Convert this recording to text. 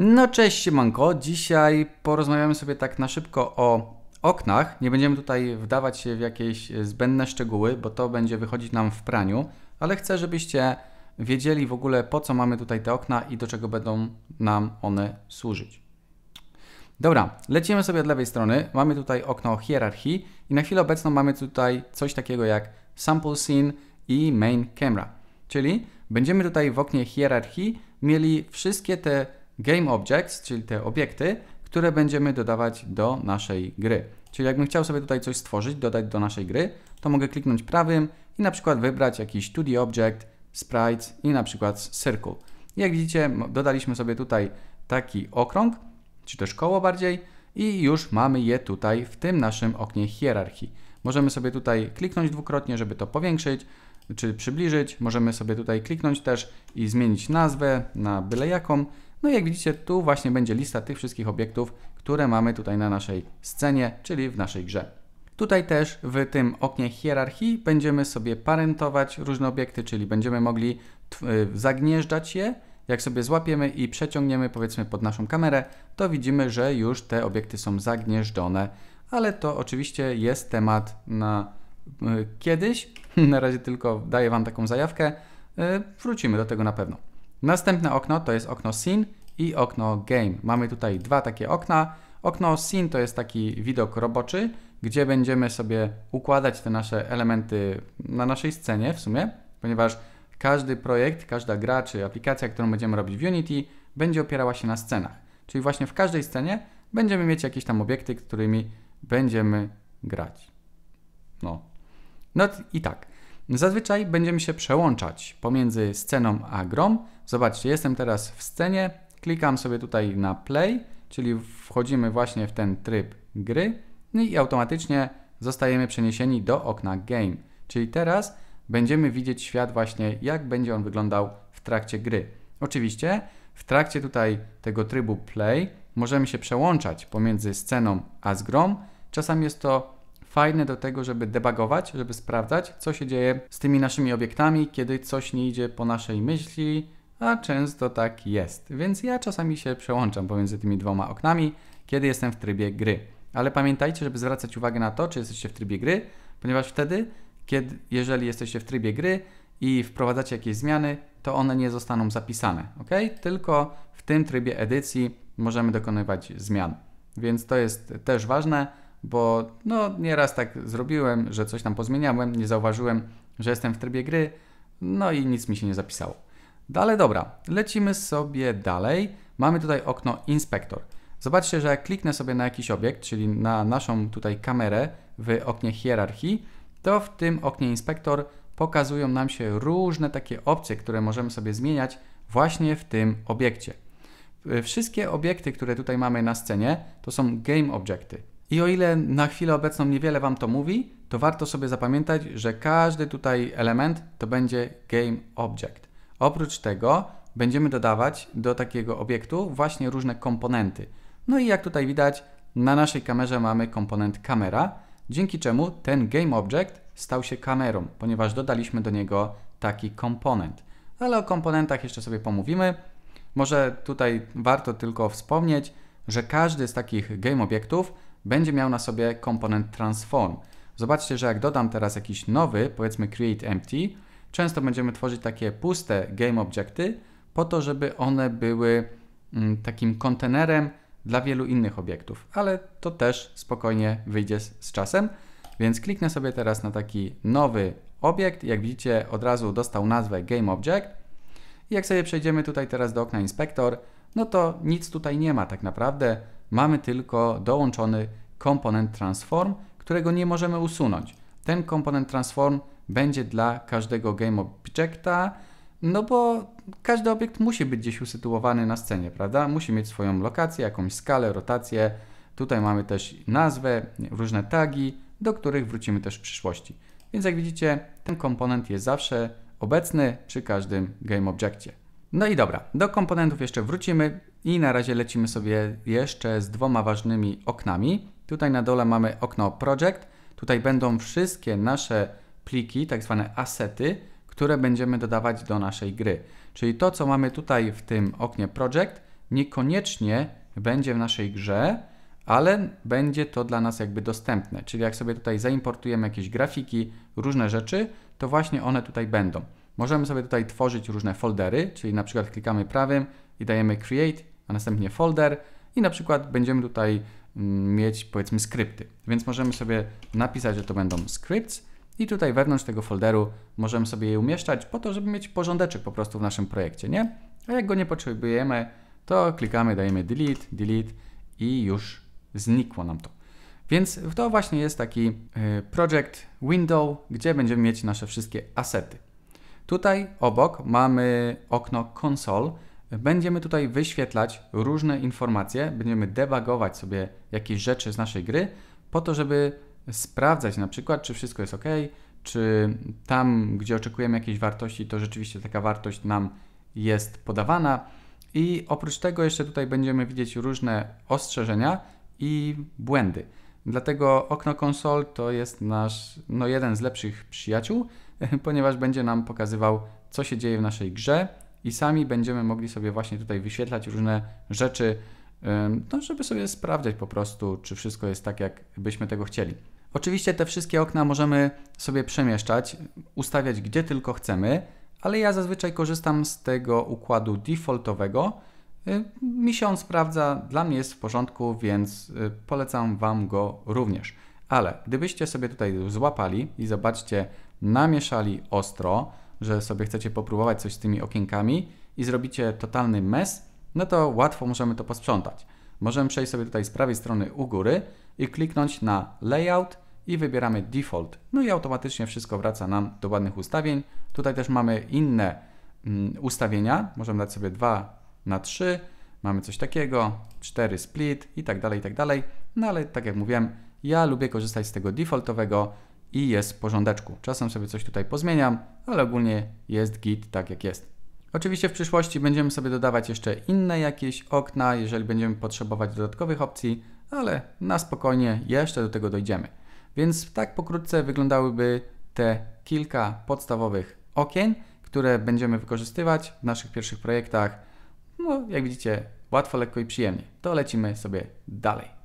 No cześć Manko. dzisiaj porozmawiamy sobie tak na szybko o oknach. Nie będziemy tutaj wdawać się w jakieś zbędne szczegóły, bo to będzie wychodzić nam w praniu, ale chcę, żebyście wiedzieli w ogóle po co mamy tutaj te okna i do czego będą nam one służyć. Dobra, lecimy sobie od lewej strony. Mamy tutaj okno hierarchii i na chwilę obecną mamy tutaj coś takiego jak sample scene i main camera. Czyli będziemy tutaj w oknie hierarchii mieli wszystkie te GameObjects, czyli te obiekty, które będziemy dodawać do naszej gry. Czyli jakbym chciał sobie tutaj coś stworzyć, dodać do naszej gry, to mogę kliknąć prawym i na przykład wybrać jakiś 2D Object, Sprites i na przykład Circle. Jak widzicie, dodaliśmy sobie tutaj taki okrąg, czy też koło bardziej i już mamy je tutaj w tym naszym oknie hierarchii. Możemy sobie tutaj kliknąć dwukrotnie, żeby to powiększyć, czy przybliżyć. Możemy sobie tutaj kliknąć też i zmienić nazwę na byle jaką no i jak widzicie, tu właśnie będzie lista tych wszystkich obiektów, które mamy tutaj na naszej scenie, czyli w naszej grze. Tutaj też w tym oknie hierarchii będziemy sobie parentować różne obiekty, czyli będziemy mogli y, zagnieżdżać je. Jak sobie złapiemy i przeciągniemy powiedzmy pod naszą kamerę, to widzimy, że już te obiekty są zagnieżdżone, ale to oczywiście jest temat na y, kiedyś. Na razie tylko daję Wam taką zajawkę. Y, wrócimy do tego na pewno. Następne okno to jest okno Scene i okno Game. Mamy tutaj dwa takie okna. Okno Scene to jest taki widok roboczy, gdzie będziemy sobie układać te nasze elementy na naszej scenie w sumie, ponieważ każdy projekt, każda gra czy aplikacja, którą będziemy robić w Unity, będzie opierała się na scenach. Czyli właśnie w każdej scenie będziemy mieć jakieś tam obiekty, którymi będziemy grać. No. No i tak. Zazwyczaj będziemy się przełączać pomiędzy sceną a grą. Zobaczcie, jestem teraz w scenie, klikam sobie tutaj na play, czyli wchodzimy właśnie w ten tryb gry no i automatycznie zostajemy przeniesieni do okna game. Czyli teraz będziemy widzieć świat właśnie jak będzie on wyglądał w trakcie gry. Oczywiście w trakcie tutaj tego trybu play możemy się przełączać pomiędzy sceną a z grą. Czasami jest to fajne do tego, żeby debugować, żeby sprawdzać, co się dzieje z tymi naszymi obiektami, kiedy coś nie idzie po naszej myśli, a często tak jest. Więc ja czasami się przełączam pomiędzy tymi dwoma oknami, kiedy jestem w trybie gry. Ale pamiętajcie, żeby zwracać uwagę na to, czy jesteście w trybie gry, ponieważ wtedy, kiedy, jeżeli jesteście w trybie gry i wprowadzacie jakieś zmiany, to one nie zostaną zapisane, ok? Tylko w tym trybie edycji możemy dokonywać zmian. Więc to jest też ważne bo no nieraz tak zrobiłem, że coś tam pozmieniałem, nie zauważyłem, że jestem w trybie gry, no i nic mi się nie zapisało. No, ale dobra, lecimy sobie dalej. Mamy tutaj okno Inspektor. Zobaczcie, że jak kliknę sobie na jakiś obiekt, czyli na naszą tutaj kamerę w oknie hierarchii, to w tym oknie Inspektor pokazują nam się różne takie opcje, które możemy sobie zmieniać właśnie w tym obiekcie. Wszystkie obiekty, które tutaj mamy na scenie, to są game objecty. I o ile na chwilę obecną niewiele Wam to mówi, to warto sobie zapamiętać, że każdy tutaj element to będzie game object. Oprócz tego będziemy dodawać do takiego obiektu właśnie różne komponenty. No i jak tutaj widać, na naszej kamerze mamy komponent kamera, dzięki czemu ten game object stał się kamerą, ponieważ dodaliśmy do niego taki komponent. Ale o komponentach jeszcze sobie pomówimy. Może tutaj warto tylko wspomnieć, że każdy z takich game obiektów będzie miał na sobie komponent transform. Zobaczcie, że jak dodam teraz jakiś nowy, powiedzmy create empty, często będziemy tworzyć takie puste game objecty po to, żeby one były mm, takim kontenerem dla wielu innych obiektów, ale to też spokojnie wyjdzie z, z czasem. Więc kliknę sobie teraz na taki nowy obiekt. Jak widzicie, od razu dostał nazwę GameObject. I jak sobie przejdziemy tutaj teraz do okna Inspektor, no to nic tutaj nie ma tak naprawdę. Mamy tylko dołączony komponent transform, którego nie możemy usunąć. Ten komponent transform będzie dla każdego objecta no bo każdy obiekt musi być gdzieś usytuowany na scenie, prawda? Musi mieć swoją lokację, jakąś skalę, rotację. Tutaj mamy też nazwę, różne tagi, do których wrócimy też w przyszłości. Więc jak widzicie, ten komponent jest zawsze obecny przy każdym objectie. No i dobra, do komponentów jeszcze wrócimy i na razie lecimy sobie jeszcze z dwoma ważnymi oknami. Tutaj na dole mamy okno Project. Tutaj będą wszystkie nasze pliki, tak zwane asety, które będziemy dodawać do naszej gry. Czyli to, co mamy tutaj w tym oknie Project, niekoniecznie będzie w naszej grze, ale będzie to dla nas jakby dostępne. Czyli jak sobie tutaj zaimportujemy jakieś grafiki, różne rzeczy, to właśnie one tutaj będą. Możemy sobie tutaj tworzyć różne foldery, czyli na przykład klikamy prawym i dajemy create, a następnie folder i na przykład będziemy tutaj mm, mieć powiedzmy skrypty. Więc możemy sobie napisać, że to będą scripts i tutaj wewnątrz tego folderu możemy sobie je umieszczać po to, żeby mieć porządeczek po prostu w naszym projekcie, nie? A jak go nie potrzebujemy, to klikamy, dajemy delete, delete i już znikło nam to. Więc to właśnie jest taki y, project window, gdzie będziemy mieć nasze wszystkie asety. Tutaj obok mamy okno console. Będziemy tutaj wyświetlać różne informacje, będziemy debugować sobie jakieś rzeczy z naszej gry, po to, żeby sprawdzać na przykład, czy wszystko jest ok, czy tam, gdzie oczekujemy jakiejś wartości, to rzeczywiście taka wartość nam jest podawana. I oprócz tego jeszcze tutaj będziemy widzieć różne ostrzeżenia i błędy. Dlatego okno konsol to jest nasz no, jeden z lepszych przyjaciół, ponieważ będzie nam pokazywał, co się dzieje w naszej grze i sami będziemy mogli sobie właśnie tutaj wyświetlać różne rzeczy, no, żeby sobie sprawdzać po prostu, czy wszystko jest tak, jak byśmy tego chcieli. Oczywiście te wszystkie okna możemy sobie przemieszczać, ustawiać gdzie tylko chcemy, ale ja zazwyczaj korzystam z tego układu defaultowego. Y, mi się on sprawdza, dla mnie jest w porządku, więc y, polecam Wam go również. Ale gdybyście sobie tutaj złapali i zobaczcie, namieszali ostro, że sobie chcecie popróbować coś z tymi okienkami i zrobicie totalny mes, no to łatwo możemy to posprzątać. Możemy przejść sobie tutaj z prawej strony u góry i kliknąć na Layout i wybieramy Default. No i automatycznie wszystko wraca nam do ładnych ustawień. Tutaj też mamy inne mm, ustawienia. Możemy dać sobie 2 na 3, mamy coś takiego, 4 split i tak dalej, i tak dalej. No ale tak jak mówiłem, ja lubię korzystać z tego defaultowego i jest w porządeczku. Czasem sobie coś tutaj pozmieniam, ale ogólnie jest git tak jak jest. Oczywiście w przyszłości będziemy sobie dodawać jeszcze inne jakieś okna, jeżeli będziemy potrzebować dodatkowych opcji, ale na spokojnie jeszcze do tego dojdziemy. Więc tak pokrótce wyglądałyby te kilka podstawowych okien, które będziemy wykorzystywać w naszych pierwszych projektach. No, jak widzicie, łatwo, lekko i przyjemnie. To lecimy sobie dalej.